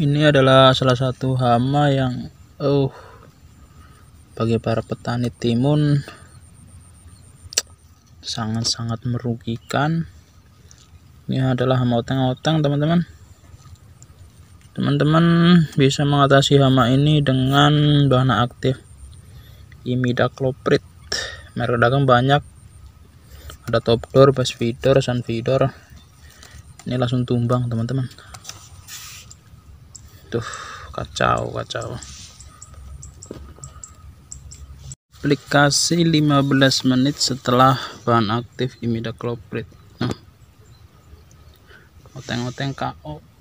ini adalah salah satu hama yang oh bagi para petani timun sangat-sangat merugikan ini adalah hama oteng-oteng teman-teman teman-teman bisa mengatasi hama ini dengan bahan aktif imidacloprid merek dagang banyak ada top door, best feeder, sun feeder ini langsung tumbang teman-teman Aduh, kacau, kacau. Aplikasi 15 menit setelah bahan aktif imidacloprid. Nah. Oteng-oteng KO.